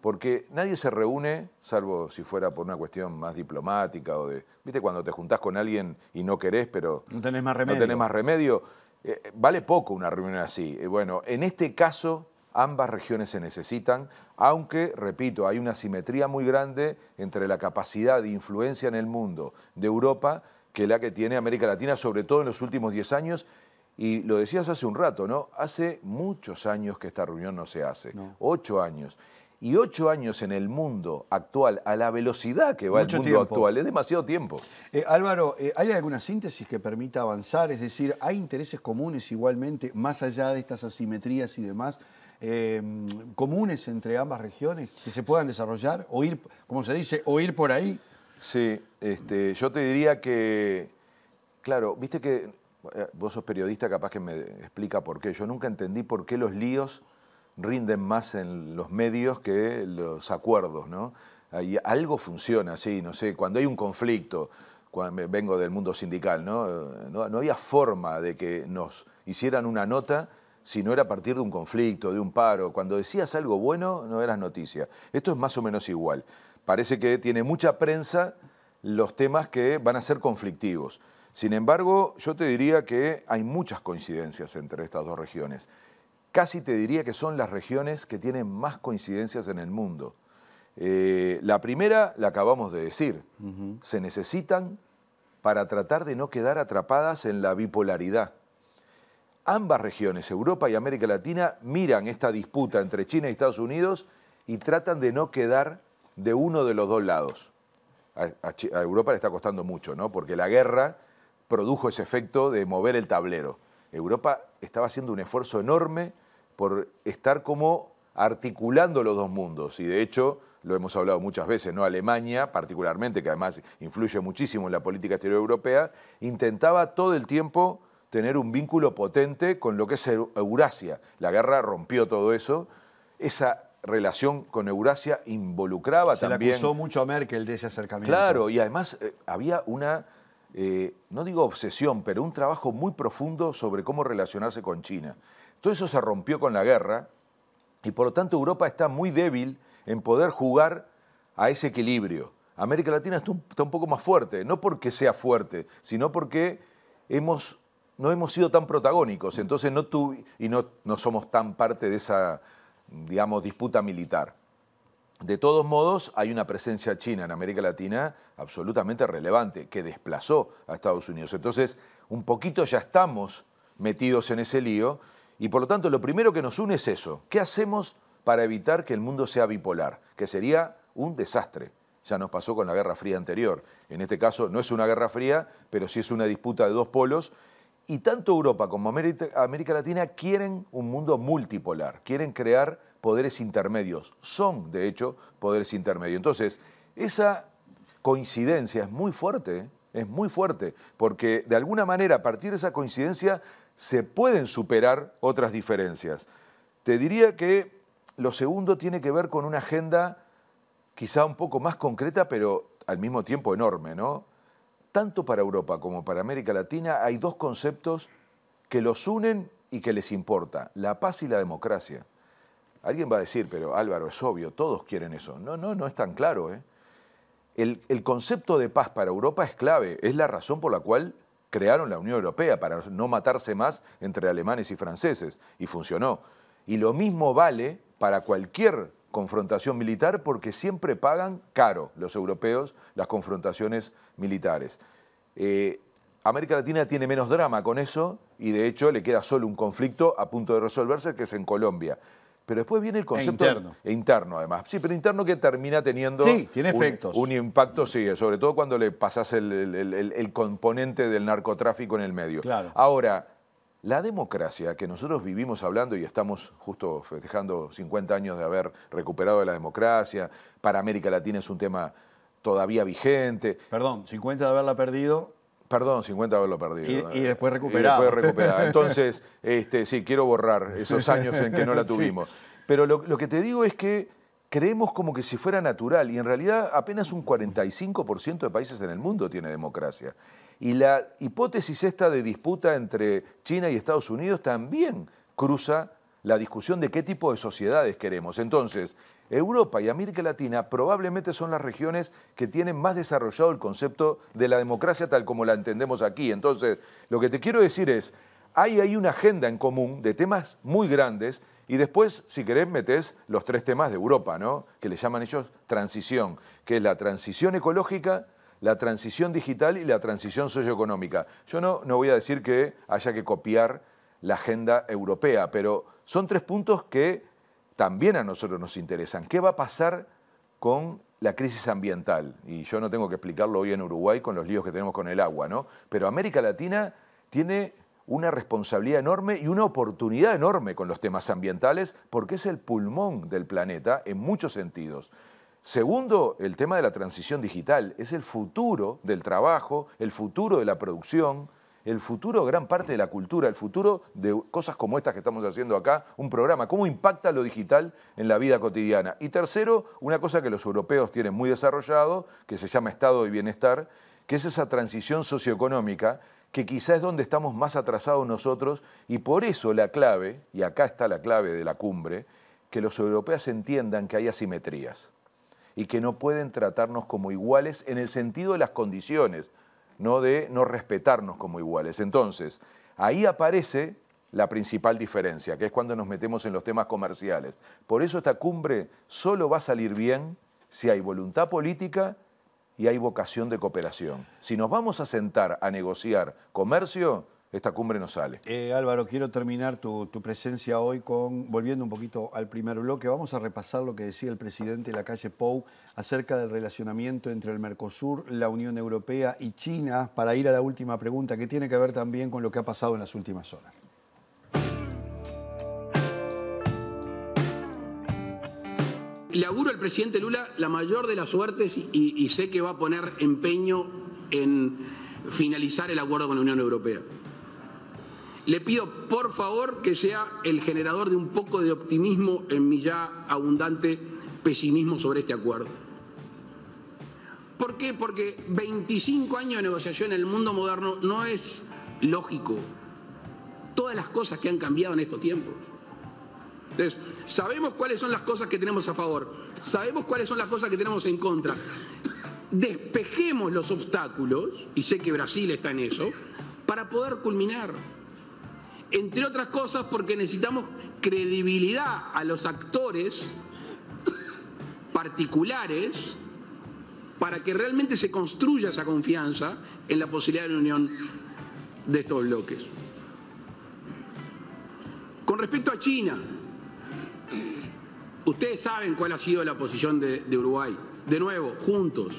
Porque nadie se reúne, salvo si fuera por una cuestión más diplomática o de. ¿Viste cuando te juntás con alguien y no querés, pero. No tenés más remedio. más remedio. Eh, eh, vale poco una reunión así. Eh, bueno, en este caso ambas regiones se necesitan, aunque, repito, hay una simetría muy grande entre la capacidad de influencia en el mundo de Europa que la que tiene América Latina, sobre todo en los últimos 10 años, y lo decías hace un rato, ¿no? Hace muchos años que esta reunión no se hace, ocho años y ocho años en el mundo actual, a la velocidad que va el mundo actual, es demasiado tiempo. Eh, Álvaro, eh, ¿hay alguna síntesis que permita avanzar? Es decir, ¿hay intereses comunes igualmente, más allá de estas asimetrías y demás, em, comunes entre ambas regiones que se puedan desarrollar? ¿O ir, como se dice, o ir por ahí? Sí, este, yo te diría que, claro, viste que eh, vos sos periodista, capaz que me explica por qué. Yo nunca entendí por qué los líos rinden más en los medios que los acuerdos, ¿no? algo funciona así, no sé, cuando hay un conflicto, vengo del mundo sindical, ¿no? ¿no? No había forma de que nos hicieran una nota si no era a partir de un conflicto, de un paro. Cuando decías algo bueno, no eras noticia. Esto es más o menos igual. Parece que tiene mucha prensa los temas que van a ser conflictivos. Sin embargo, yo te diría que hay muchas coincidencias entre estas dos regiones. Casi te diría que son las regiones que tienen más coincidencias en el mundo. Eh, la primera la acabamos de decir. Se necesitan para tratar de no quedar atrapadas en la bipolaridad. Ambas regiones, Europa y América Latina, miran esta disputa entre China y Estados Unidos y tratan de no quedar de uno de los dos lados. a Europa le está costando mucho, ¿no? Porque la guerra produjo ese efecto de mover el tablero. Europa estaba haciendo un esfuerzo enorme por estar como articulando los dos mundos. Y de hecho, lo hemos hablado muchas veces, ¿no? Alemania, particularmente, que además influye muchísimo en la política exterior europea, intentaba todo el tiempo tener un vínculo potente con lo que es Eurasia. La guerra rompió todo eso. Esa relación con Eurasia involucraba también. Se acusó mucho a Merkel de ese acercamiento. Claro, y además eh, había una, eh, no digo obsesión, pero un trabajo muy profundo sobre cómo relacionarse con China. Todo eso se rompió con la guerra y por lo tanto Europa está muy débil en poder jugar a ese equilibrio. América Latina está un, poco más fuerte, no porque sea fuerte, sino porque hemos, no hemos sido tan protagónicos, entonces no y no, somos tan parte de esa, digamos, disputa militar. De todos modos, hay una presencia china en América Latina absolutamente relevante, que desplazó a Estados Unidos. Entonces, un poquito ya estamos metidos en ese lío y por lo tanto, lo primero que nos une es eso. ¿Qué hacemos para evitar que el mundo sea bipolar? Que sería un desastre. Ya nos pasó con la Guerra Fría anterior. En este caso no es una Guerra Fría, pero sí es una disputa de dos polos. Y tanto Europa como América Latina quieren un mundo multipolar, quieren crear poderes intermedios. Son, de hecho, poderes intermedios. Entonces, esa coincidencia es muy fuerte, ¿eh? es muy fuerte, porque de alguna manera a partir de esa coincidencia se pueden superar otras diferencias. Te diría que lo segundo tiene que ver con una agenda quizá un poco más concreta, pero al mismo tiempo enorme, ¿no? Tanto para Europa como para América Latina hay dos conceptos que los unen y que les importa, la paz y la democracia. Alguien va a decir, pero Álvaro, es obvio, todos quieren eso. No, no, no es tan claro. ¿eh? el concepto de paz para Europa es clave, es la razón por la cual crearon la Unión Europea para no matarse más entre alemanes y franceses, y funcionó. Y lo mismo vale para cualquier confrontación militar porque siempre pagan caro los europeos las confrontaciones militares. Eh, América Latina tiene menos drama con eso y de hecho le queda solo un conflicto a punto de resolverse que es en Colombia. Pero después viene el e concepto interno. interno, además. Sí, pero interno que termina teniendo sí, tiene un, un impacto, sí, sobre todo cuando le pasas el, el, componente del narcotráfico en el medio. Claro. Ahora, la democracia que nosotros vivimos hablando y estamos justo festejando 50 años de haber recuperado la democracia, para América Latina es un tema todavía vigente. Perdón, 50 de haberla perdido Perdón, 50 haberlo perdido. Y, y después recuperado. Y después recuperado. *laughs* Entonces, este, sí, quiero borrar esos años en que no la *laughs* tuvimos. Pero lo, lo que te digo es que creemos como que si fuera natural y en realidad apenas un 45% de países en el mundo tiene democracia. Y la hipótesis esta de disputa entre China y Estados Unidos también cruza la discusión de qué tipo de sociedades queremos. Entonces, Europa y América Latina probablemente son las regiones que tienen más desarrollado el concepto de la democracia tal como la entendemos aquí. Entonces, lo que te quiero decir es, hay una agenda en común de temas muy grandes y después, si querés, metes los tres temas de Europa, ¿no? Que le llaman ellos transición, que es la transición ecológica, la transición digital y la transición socioeconómica. Yo no, no voy a decir que haya que copiar la agenda europea, pero son tres puntos que también a nosotros nos interesan. ¿Qué va a pasar con la crisis ambiental? Y yo no tengo que explicarlo hoy en Uruguay con los líos que tenemos con el agua, ¿no? Pero América Latina tiene una responsabilidad enorme y una oportunidad enorme con los temas ambientales porque es el pulmón del planeta en muchos sentidos. Segundo, el tema de la transición digital. Es el futuro del trabajo, el futuro de la producción, el futuro, gran parte de la cultura, el futuro de cosas como estas que estamos haciendo acá, un programa, cómo impacta lo digital en la vida cotidiana. Y tercero, una cosa que los europeos tienen muy desarrollado, que se llama estado de bienestar, que es esa transición socioeconómica que quizás es donde estamos más atrasados nosotros y por eso la clave, y acá está la clave de la cumbre, que los europeos entiendan que hay asimetrías y que no pueden tratarnos como iguales en el sentido de las condiciones, no de no respetarnos como iguales. Entonces, ahí aparece la principal diferencia, que es cuando nos metemos en los temas comerciales. Por eso esta cumbre solo va a salir bien si hay voluntad política y hay vocación de cooperación. Si nos vamos a sentar a negociar comercio, esta cumbre no sale. Eh, Álvaro, quiero terminar tu, presencia hoy con, volviendo un poquito al primer bloque, vamos a repasar lo que decía el presidente de la calle Pou acerca del relacionamiento entre el Mercosur, la Unión Europea y China, para ir a la última pregunta, que tiene que ver también con lo que ha pasado en las últimas horas. Le auguro al presidente Lula la mayor de las suertes y sé que va a poner empeño en finalizar el acuerdo con la Unión Europea. Le pido por favor que sea el generador de un poco de optimismo en mi ya abundante pesimismo sobre este acuerdo. ¿Por qué? Porque 25 años de negociación en el mundo moderno no es lógico. Todas las cosas que han cambiado en estos tiempos. Entonces, sabemos cuáles son las cosas que tenemos a favor, sabemos cuáles son las cosas que tenemos en contra. Despejemos los obstáculos, y sé que Brasil está en eso, para poder culminar entre otras cosas porque necesitamos credibilidad a los actores particulares para que realmente se construya esa confianza en la posibilidad de la unión de estos bloques. Con respecto a China, ustedes saben cuál ha sido la posición de, de Uruguay. De nuevo, juntos.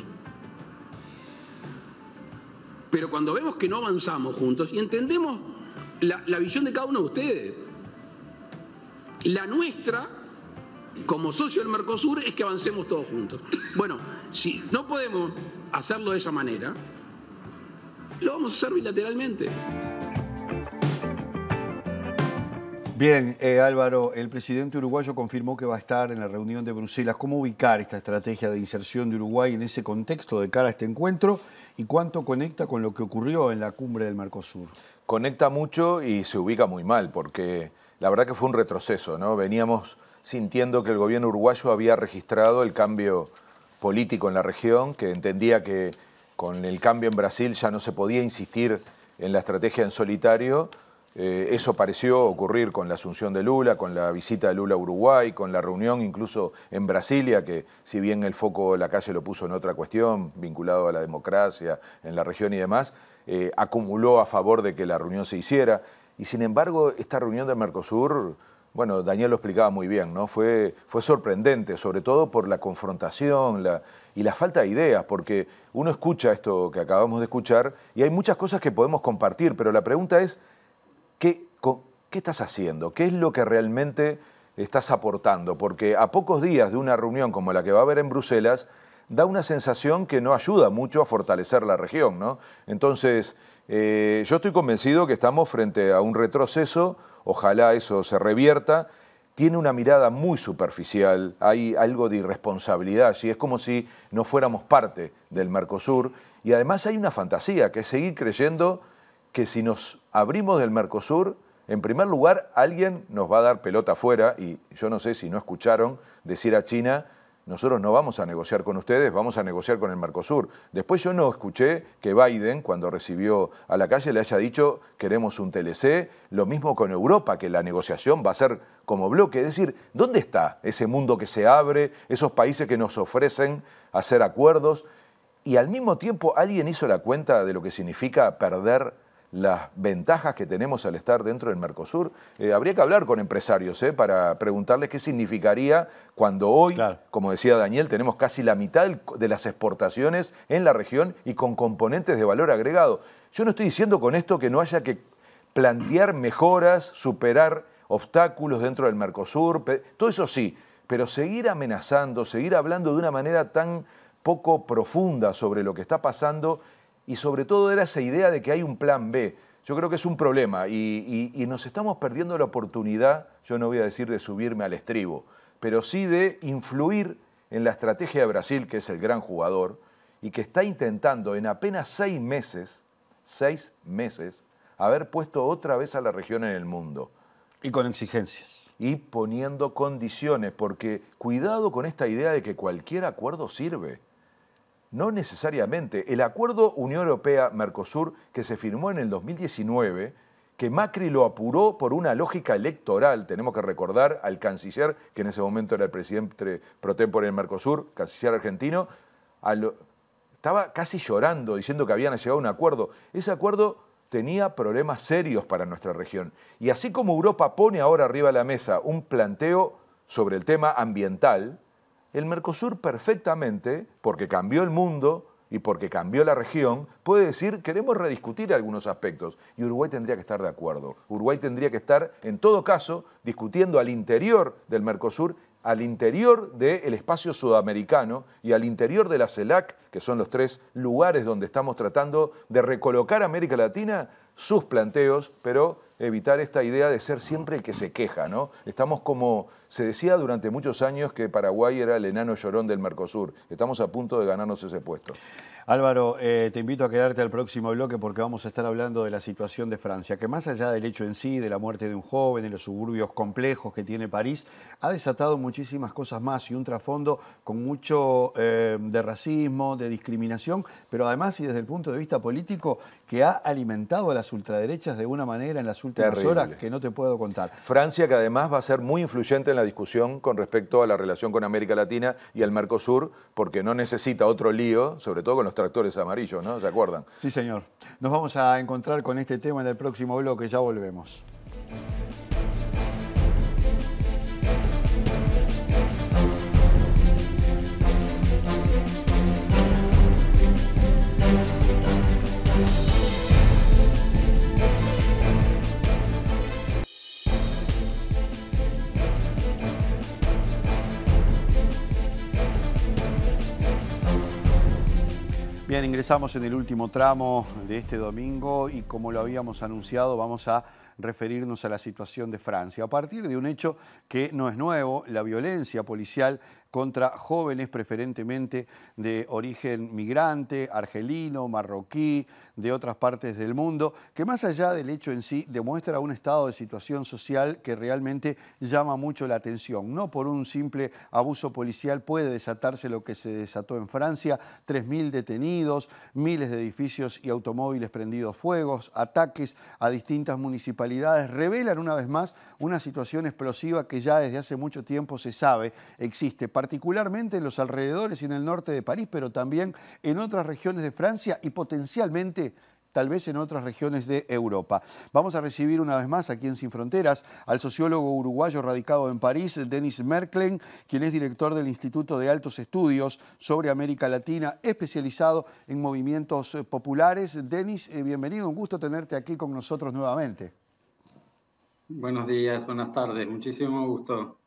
Pero cuando vemos que no avanzamos juntos y entendemos la, visión de cada uno de ustedes. La nuestra, como socio del Mercosur, es que avancemos todos juntos. Bueno, si no podemos hacerlo de esa manera, lo vamos a hacer bilateralmente. Bien, eh, Álvaro, el presidente uruguayo confirmó que va a estar en la reunión de Bruselas. ¿Cómo ubicar esta estrategia de inserción de Uruguay en ese contexto de cara a este encuentro y cuánto conecta con lo que ocurrió en la cumbre del Mercosur? conecta mucho y se ubica muy mal, porque la verdad que fue un retroceso, ¿no? Veníamos sintiendo que el gobierno uruguayo había registrado el cambio político en la región, que entendía que con el cambio en Brasil ya no se podía insistir en la estrategia en solitario eh, eso pareció ocurrir con la asunción de Lula, con la visita de Lula a Uruguay, con la reunión incluso en Brasilia, que si bien el foco de la calle lo puso en otra cuestión, vinculado a la democracia en la región y demás, eh, acumuló a favor de que la reunión se hiciera. Y sin embargo, esta reunión de Mercosur, bueno, Daniel lo explicaba muy bien, ¿no? Fue, fue sorprendente, sobre todo por la confrontación y la falta de ideas, porque uno escucha esto que acabamos de escuchar y hay muchas cosas que podemos compartir, pero la pregunta es, ¿qué, estás haciendo? ¿Qué es lo que realmente estás aportando? Porque a pocos días de una reunión como la que va a haber en Bruselas, da una sensación que no ayuda mucho a fortalecer la región, Entonces, eh, yo estoy convencido que estamos frente a un retroceso, ojalá eso se revierta, tiene una mirada muy superficial, hay algo de irresponsabilidad allí, es como si no fuéramos parte del Mercosur y además hay una fantasía que es seguir creyendo que si nos abrimos del Mercosur, en primer lugar, alguien nos va a dar pelota afuera y yo no sé si no escucharon decir a China, nosotros no vamos a negociar con ustedes, vamos a negociar con el Mercosur. Después yo no escuché que Biden, cuando recibió a la calle, le haya dicho, queremos un TLC, lo mismo con Europa, que la negociación va a ser como bloque. Es decir, ¿dónde está ese mundo que se abre, esos países que nos ofrecen hacer acuerdos? Y al mismo tiempo, ¿alguien hizo la cuenta de lo que significa perder las ventajas que tenemos al estar dentro del Mercosur. Eh, habría que hablar con empresarios eh, para preguntarles qué significaría cuando hoy, como decía Daniel, tenemos casi la mitad de las exportaciones en la región y con componentes de valor agregado. Yo no estoy diciendo con esto que no haya que plantear mejoras, superar obstáculos dentro del Mercosur, todo eso sí, pero seguir amenazando, seguir hablando de una manera tan poco profunda sobre lo que está pasando y sobre todo era esa idea de que hay un plan B. Yo creo que es un problema y, nos estamos perdiendo la oportunidad, yo no voy a decir de subirme al estribo, pero sí de influir en la estrategia de Brasil, que es el gran jugador, y que está intentando en apenas seis meses, seis meses, haber puesto otra vez a la región en el mundo. Y con exigencias. Y poniendo condiciones, porque cuidado con esta idea de que cualquier acuerdo sirve. No necesariamente. El acuerdo Unión Europea-Mercosur que se firmó en el 2019, que Macri lo apuró por una lógica electoral, tenemos que recordar al canciller, que en ese momento era el presidente pro tempore del Mercosur, canciller argentino, estaba casi llorando diciendo que habían llegado a un acuerdo. Ese acuerdo tenía problemas serios para nuestra región. Y así como Europa pone ahora arriba la mesa un planteo sobre el tema ambiental, el Mercosur perfectamente, porque cambió el mundo y porque cambió la región, puede decir, queremos rediscutir algunos aspectos. Y Uruguay tendría que estar de acuerdo. Uruguay tendría que estar, en todo caso, discutiendo al interior del Mercosur, al interior del espacio sudamericano y al interior de la CELAC, que son los tres lugares donde estamos tratando de recolocar a América Latina, sus planteos, pero evitar esta idea de ser siempre el que se queja, ¿no? Estamos como, se decía durante muchos años que Paraguay era el enano llorón del Mercosur, estamos a punto de ganarnos ese puesto. Álvaro, eh, te invito a quedarte al próximo bloque porque vamos a estar hablando de la situación de Francia, que más allá del hecho en sí, de la muerte de un joven, de los suburbios complejos que tiene París, ha desatado muchísimas cosas más y un trasfondo con mucho eh, de racismo, de discriminación, pero además y desde el punto de vista político que ha alimentado a las ultraderechas de una manera en las últimas horas que no te puedo contar. Francia, que además va a ser muy influyente en la discusión con respecto a la relación con América Latina y el Mercosur, porque no necesita otro lío, sobre todo con los tractores amarillos, ¿no? ¿Se acuerdan? Sí, señor. Nos vamos a encontrar con este tema en el próximo bloque, ya volvemos. Bien, ingresamos en el último tramo de este domingo y como lo habíamos anunciado, vamos a referirnos a la situación de Francia, a partir de un hecho que no es nuevo, la violencia policial contra jóvenes preferentemente de origen migrante, argelino, marroquí, de otras partes del mundo, que más allá del hecho en sí demuestra un estado de situación social que realmente llama mucho la atención. No por un simple abuso policial puede desatarse lo que se desató en Francia, 3.000 detenidos, miles de edificios y automóviles prendidos fuegos, ataques a distintas municipalidades revelan una vez más una situación explosiva que ya desde hace mucho tiempo se sabe existe, particularmente en los alrededores y en el norte de París, pero también en otras regiones de Francia y potencialmente tal vez en otras regiones de Europa. Vamos a recibir una vez más aquí en Sin Fronteras al sociólogo uruguayo radicado en París, Denis Merklen, quien es director del Instituto de Altos Estudios sobre América Latina, especializado en movimientos populares. Denis, eh, bienvenido, un gusto tenerte aquí con nosotros nuevamente. Buenos días, buenas tardes, muchísimo gusto.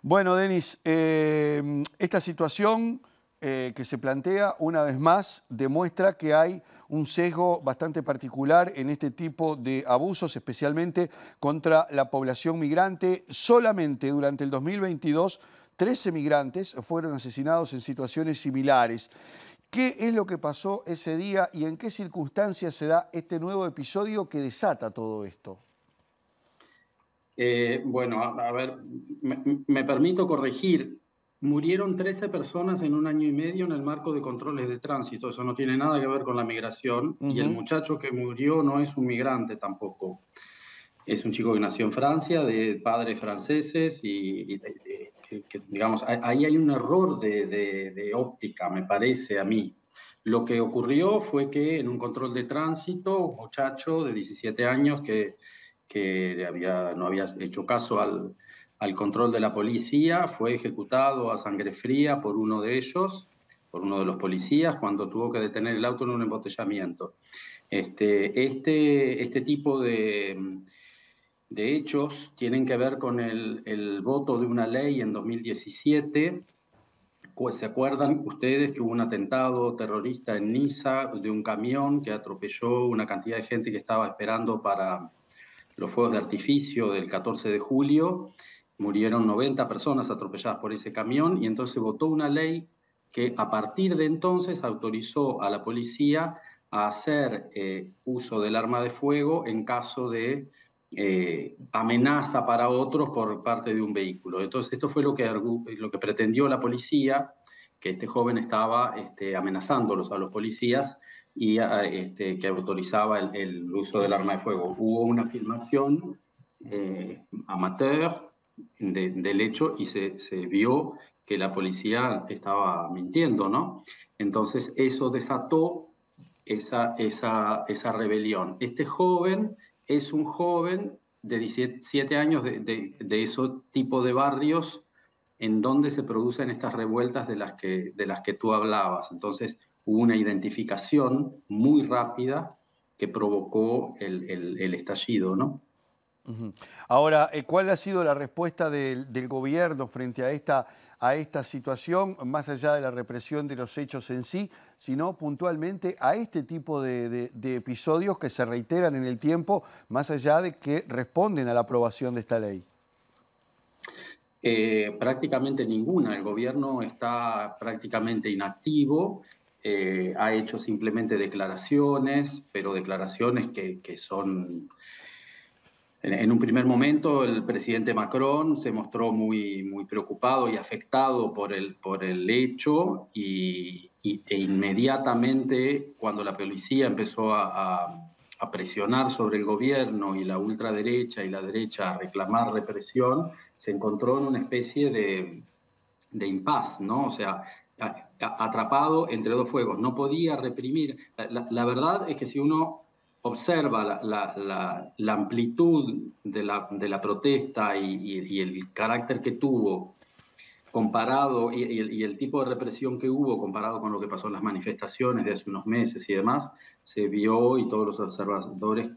Bueno, Denis, eh, esta situación eh, que se plantea una vez más demuestra que hay un sesgo bastante particular en este tipo de abusos, especialmente contra la población migrante. Solamente durante el 2022, 13 migrantes fueron asesinados en situaciones similares. ¿Qué es lo que pasó ese día y en qué circunstancias se da este nuevo episodio que desata todo esto? Eh, bueno, a, ver, me, permito corregir. Murieron 13 personas en un año y medio en el marco de controles de tránsito. Eso no tiene nada que ver con la migración. Y el muchacho que murió no es un migrante tampoco. Es un chico que nació en Francia, de padres franceses y, eh, que, digamos, ahí hay un error de, de óptica, me parece a mí. Lo que ocurrió fue que en un control de tránsito, un muchacho de 17 años que que no había hecho caso al, control de la policía, fue ejecutado a sangre fría por uno de ellos, por uno de los policías, cuando tuvo que detener el auto en un embotellamiento. Este, este, este tipo de, hechos tienen que ver con el, el, voto de una ley en 2017. ¿Se acuerdan ustedes que hubo un atentado terrorista en Niza de un camión que atropelló una cantidad de gente que estaba esperando para los fuegos de artificio del 14 de julio, murieron 90 personas atropelladas por ese camión y entonces votó una ley que a partir de entonces autorizó a la policía a hacer eh, uso del arma de fuego en caso de eh, amenaza para otros por parte de un vehículo. Entonces esto fue lo que, lo que pretendió la policía, que este joven estaba este, amenazándolos a los policías y ah, este, que autorizaba el, uso del arma de fuego. Hubo una filmación eh, amateur del hecho y se, vio que la policía estaba mintiendo, ¿no? Entonces eso desató esa, esa, esa rebelión. Este joven es un joven de 17 años de, de ese tipo de barrios en donde se producen estas revueltas de las que, de las que tú hablabas. Entonces, hubo una identificación muy rápida que provocó el, estallido, ¿no? Ahora, eh, ¿cuál ha sido la respuesta del, gobierno frente a esta, a esta situación, más allá de la represión de los hechos en sí, sino puntualmente a este tipo de, episodios que se reiteran en el tiempo, más allá de que responden a la aprobación de esta ley? Eh, prácticamente ninguna. El gobierno está prácticamente inactivo eh, ha hecho simplemente declaraciones, pero declaraciones que, son... En, un primer momento el presidente Macron se mostró muy, muy preocupado y afectado por el, por el hecho y, e inmediatamente cuando la policía empezó a, presionar sobre el gobierno y la ultraderecha y la derecha a reclamar represión, se encontró en una especie de, de impas, ¿no? O sea, atrapado entre dos fuegos, no podía reprimir. La, verdad es que si uno observa la, amplitud de la, de protesta y, el carácter que tuvo comparado y, el, tipo de represión que hubo comparado con lo que pasó en las manifestaciones de hace unos meses y demás, se vio y todos los observadores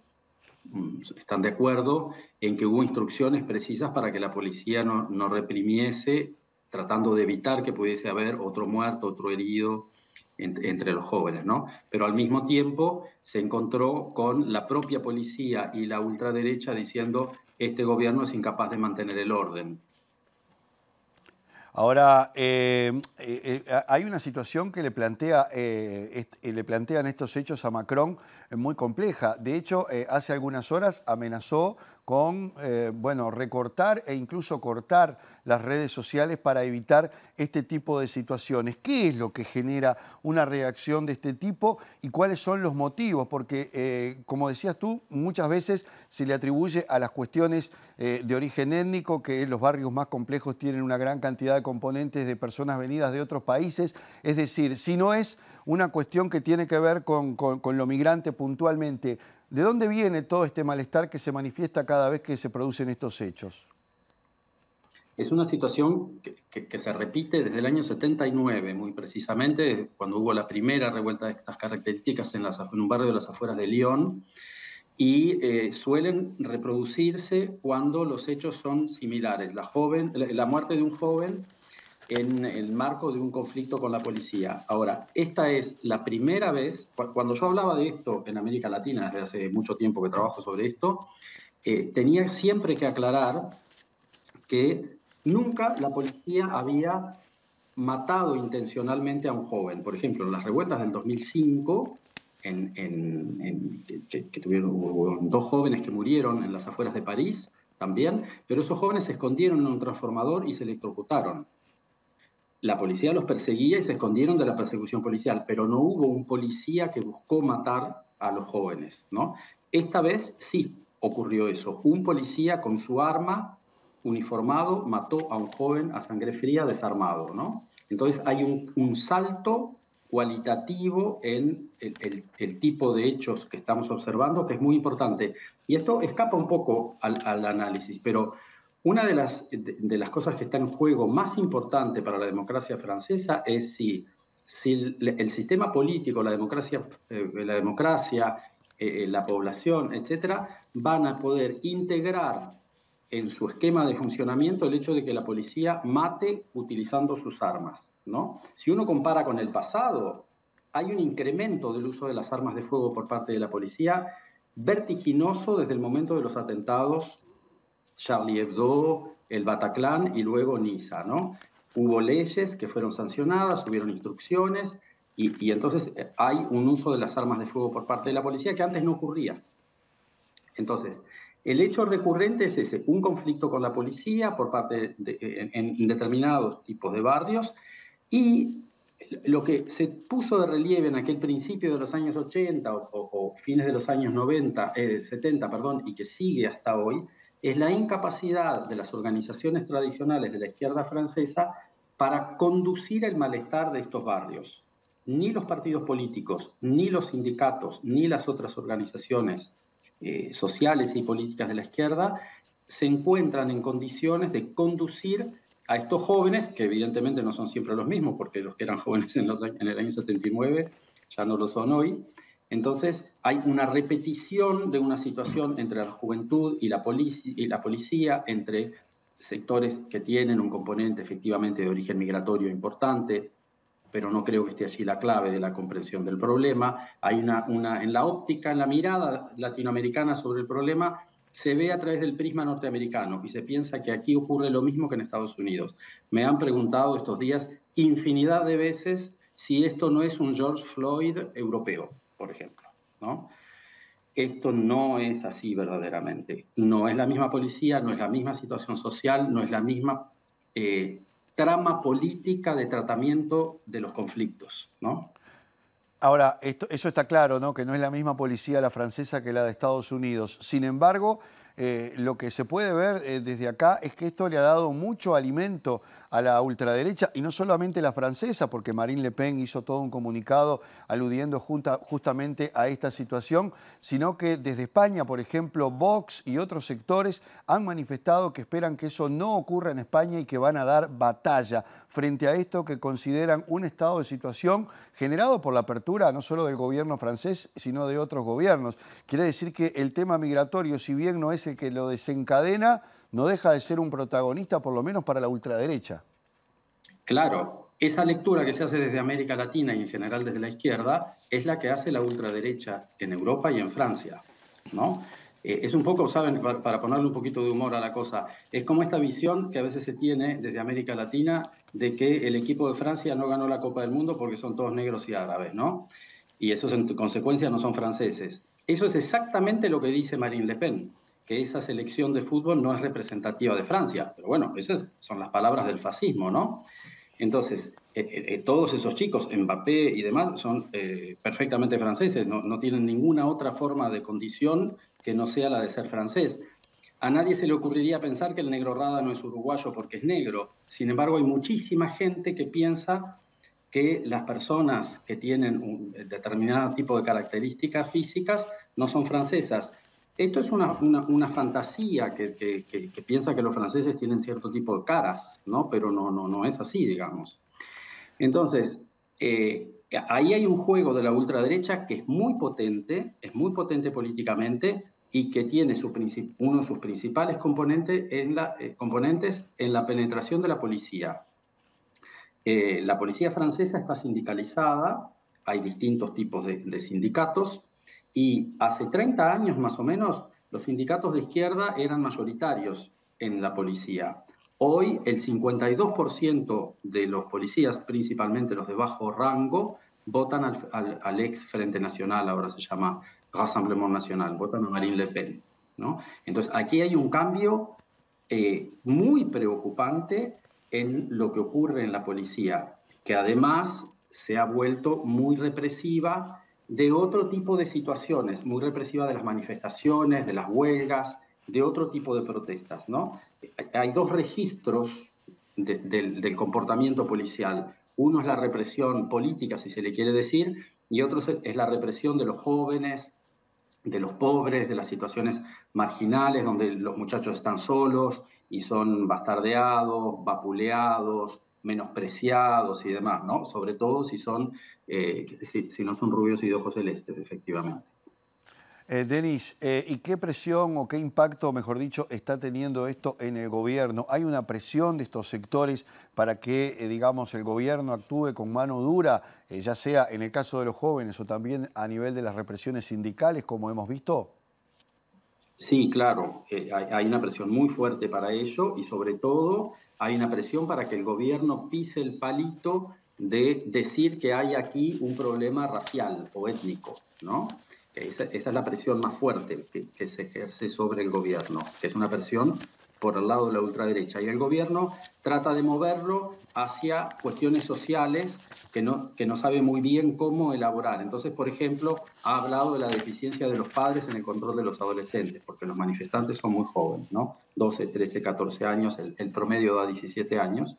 mm, están de acuerdo en que hubo instrucciones precisas para que la policía no, no reprimiese tratando de evitar que pudiese haber otro muerto, otro herido entre los jóvenes, ¿no? Pero al mismo tiempo se encontró con la propia policía y la ultraderecha diciendo este gobierno es incapaz de mantener el orden. Ahora, eh, eh, eh, hay una situación que le, plantea, le plantean estos hechos a Macron muy compleja. De hecho, hace algunas horas amenazó con, eh, bueno, recortar e incluso cortar las redes sociales para evitar este tipo de situaciones. ¿Qué es lo que genera una reacción de este tipo y cuáles son los motivos? Porque, eh, como decías tú, muchas veces se le atribuye a las cuestiones eh, de origen étnico, que los barrios más complejos tienen una gran cantidad de componentes de personas venidas de otros países. Es decir, si no es una cuestión que tiene que ver con lo migrante puntualmente, ¿De dónde viene todo este malestar que se manifiesta cada vez que se producen estos hechos? Es una situación que, se repite desde el año 79, muy precisamente, cuando hubo la primera revuelta de estas características en, un barrio de las afueras de Lyon, y eh, suelen reproducirse cuando los hechos son similares. La, joven, la muerte de un joven en el marco de un conflicto con la policía. Ahora, esta es la primera vez, cuando yo hablaba de esto en América Latina, desde hace mucho tiempo que trabajo sobre esto, eh, tenía siempre que aclarar que nunca la policía había matado intencionalmente a un joven. Por ejemplo, las revueltas del 2005, en, en, que, tuvieron dos jóvenes que murieron en las afueras de París también, pero esos jóvenes se escondieron en un transformador y se electrocutaron. La policía los perseguía y se escondieron de la persecución policial, pero no hubo un policía que buscó matar a los jóvenes, ¿no? Esta vez sí ocurrió eso. Un policía con su arma uniformado mató a un joven a sangre fría desarmado, ¿no? Entonces hay un, salto cualitativo en el, tipo de hechos que estamos observando, que es muy importante. Y esto escapa un poco al análisis, pero una de las, de, las cosas que está en juego más importante para la democracia francesa es si, si el, sistema político, la democracia, eh, la, democracia eh, la población, etcétera, van a poder integrar en su esquema de funcionamiento el hecho de que la policía mate utilizando sus armas. ¿no? Si uno compara con el pasado, hay un incremento del uso de las armas de fuego por parte de la policía vertiginoso desde el momento de los atentados Charlie Hebdo, el Bataclan y luego Niza, Hubo leyes que fueron sancionadas, hubieron instrucciones y, entonces eh, hay un uso de las armas de fuego por parte de la policía que antes no ocurría. Entonces, el hecho recurrente es ese, un conflicto con la policía por parte de, eh, en, determinados tipos de barrios y lo que se puso de relieve en aquel principio de los años 80 o, fines de los años 90, 70, eh, perdón, y que sigue hasta hoy, es la incapacidad de las organizaciones tradicionales de la izquierda francesa para conducir el malestar de estos barrios. Ni los partidos políticos, ni los sindicatos, ni las otras organizaciones eh, sociales y políticas de la izquierda se encuentran en condiciones de conducir a estos jóvenes, que evidentemente no son siempre los mismos, porque los que eran jóvenes en, los, en el año 79 ya no lo son hoy, entonces, hay una repetición de una situación entre la juventud y la, policía, entre sectores que tienen un componente efectivamente de origen migratorio importante, pero no creo que esté así la clave de la comprensión del problema. Hay una, en la óptica, en la mirada latinoamericana sobre el problema, se ve a través del prisma norteamericano y se piensa que aquí ocurre lo mismo que en Estados Unidos. Me han preguntado estos días infinidad de veces si esto no es un George Floyd europeo por ejemplo, ¿no? Esto no es así verdaderamente. No es la misma policía, no es la misma situación social, no es la misma eh, trama política de tratamiento de los conflictos, ¿no? Ahora, eso está claro, ¿no? Que no es la misma policía la francesa que la de Estados Unidos. Sin embargo, eh, lo que se puede ver eh, desde acá es que esto le ha dado mucho alimento a la ultraderecha, y no solamente la francesa, porque Marine Le Pen hizo todo un comunicado aludiendo justamente a esta situación, sino que desde España, por ejemplo, Vox y otros sectores han manifestado que esperan que eso no ocurra en España y que van a dar batalla frente a esto que consideran un estado de situación generado por la apertura no solo del gobierno francés, sino de otros gobiernos. Quiere decir que el tema migratorio, si bien no es el que lo desencadena, no deja de ser un protagonista, por lo menos para la ultraderecha. Claro, esa lectura que se hace desde América Latina y en general desde la izquierda es la que hace la ultraderecha en Europa y en Francia, ¿no? Eh, es un poco, ¿saben? Para ponerle un poquito de humor a la cosa, es como esta visión que a veces se tiene desde América Latina de que el equipo de Francia no ganó la Copa del Mundo porque son todos negros y árabes, ¿no? Y esos en consecuencia no son franceses. Eso es exactamente lo que dice Marine Le Pen que esa selección de fútbol no es representativa de Francia. Pero bueno, esas son las palabras del fascismo, ¿no? Entonces, eh, eh, eh, todos esos chicos, Mbappé y demás, son perfectamente franceses, no, no, tienen ninguna otra forma de condición que no sea la de ser francés. A nadie se le ocurriría pensar que el negro Rada no es uruguayo porque es negro. Sin embargo, hay muchísima gente que piensa que las personas que tienen un determinado tipo de características físicas no son francesas. Esto es una, fantasía que, piensa que los franceses tienen cierto tipo de caras, ¿no? Pero no, no, no es así, digamos. Entonces, eh, ahí hay un juego de la ultraderecha que es muy potente, es muy potente políticamente y que tiene su uno de sus principales componentes en la, eh, componentes en la penetración de la policía. Eh, la policía francesa está sindicalizada, hay distintos tipos de sindicatos, y hace 30 años más o menos, los sindicatos de izquierda eran mayoritarios en la policía. Hoy el 52% de los policías, principalmente los de bajo rango, votan al, ex Frente Nacional, ahora se llama Rassemblement Nacional, votan a Marine Le Pen. ¿no? Entonces aquí hay un cambio eh, muy preocupante en lo que ocurre en la policía, que además se ha vuelto muy represiva de otro tipo de situaciones, muy represiva de las manifestaciones, de las huelgas, de otro tipo de protestas. ¿no? Hay dos registros del, del comportamiento policial. Uno es la represión política, si se le quiere decir, y otro es la represión de los jóvenes, de los pobres, de las situaciones marginales, donde los muchachos están solos y son bastardeados, vapuleados, menospreciados y demás, ¿no? Sobre todo si, son, eh, si, no son rubios y de ojos celestes, efectivamente. Eh, Denis, eh, ¿y qué presión o qué impacto, mejor dicho, está teniendo esto en el gobierno? ¿Hay una presión de estos sectores para que, digamos, el gobierno actúe con mano dura, ya sea en el caso de los jóvenes o también a nivel de las represiones sindicales, como hemos visto? Sí, claro, hay, una presión muy fuerte para ello y sobre todo hay una presión para que el gobierno pise el palito de decir que hay aquí un problema racial o étnico, ¿no? Esa, es la presión más fuerte que, que, se ejerce sobre el gobierno, que es una presión por el lado de la ultraderecha. Y el gobierno trata de moverlo hacia cuestiones sociales que no, que no sabe muy bien cómo elaborar. Entonces, por ejemplo, ha hablado de la deficiencia de los padres en el control de los adolescentes, porque los manifestantes son muy jóvenes, ¿no? 12, 13, 14 años, el, promedio da 17 años.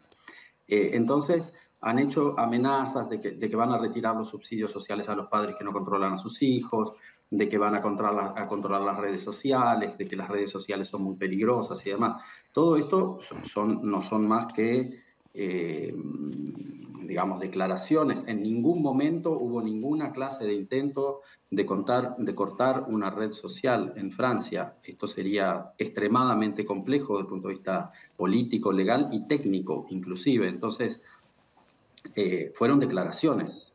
Eh, entonces, han hecho amenazas de que, van a retirar los subsidios sociales a los padres que no controlan a sus hijos, de que van a controlar, a controlar las redes sociales, de que las redes sociales son muy peligrosas y demás. Todo esto no son más que... Eh, digamos, declaraciones. En ningún momento hubo ninguna clase de intento de, contar, de cortar una red social en Francia. Esto sería extremadamente complejo desde el punto de vista político, legal y técnico, inclusive. Entonces, eh, fueron declaraciones.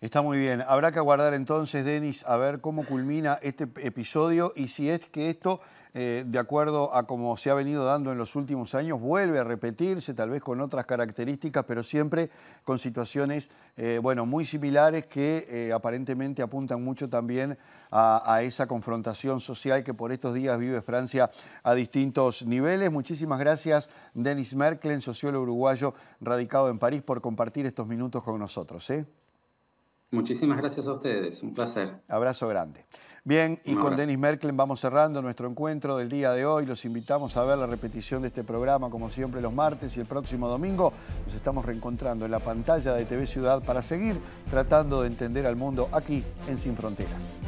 Está muy bien. Habrá que aguardar entonces, Denis, a ver cómo culmina este episodio y si es que esto eh, de acuerdo a cómo se ha venido dando en los últimos años, vuelve a repetirse, tal vez con otras características, pero siempre con situaciones eh, bueno, muy similares que eh, aparentemente apuntan mucho también a, esa confrontación social que por estos días vive Francia a distintos niveles. Muchísimas gracias, Denis Merklen, sociólogo uruguayo radicado en París, por compartir estos minutos con nosotros. Muchísimas gracias a ustedes, un placer. Abrazo grande. Bien, y con Denis Merklen vamos cerrando nuestro encuentro del día de hoy. Los invitamos a ver la repetición de este programa, como siempre, los martes y el próximo domingo. Nos estamos reencontrando en la pantalla de TV Ciudad para seguir tratando de entender al mundo aquí en Sin Fronteras.